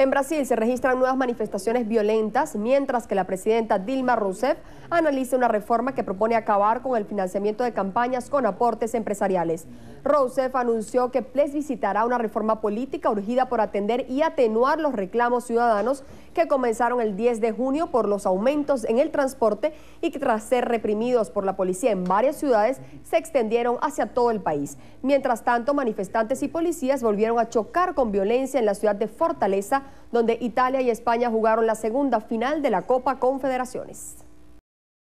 En Brasil se registran nuevas manifestaciones violentas, mientras que la presidenta Dilma Rousseff analiza una reforma que propone acabar con el financiamiento de campañas con aportes empresariales. Rousseff anunció que visitará una reforma política urgida por atender y atenuar los reclamos ciudadanos que comenzaron el 10 de junio por los aumentos en el transporte y que tras ser reprimidos por la policía en varias ciudades se extendieron hacia todo el país. Mientras tanto, manifestantes y policías volvieron a chocar con violencia en la ciudad de Fortaleza, donde Italia y España jugaron la segunda final de la Copa Confederaciones.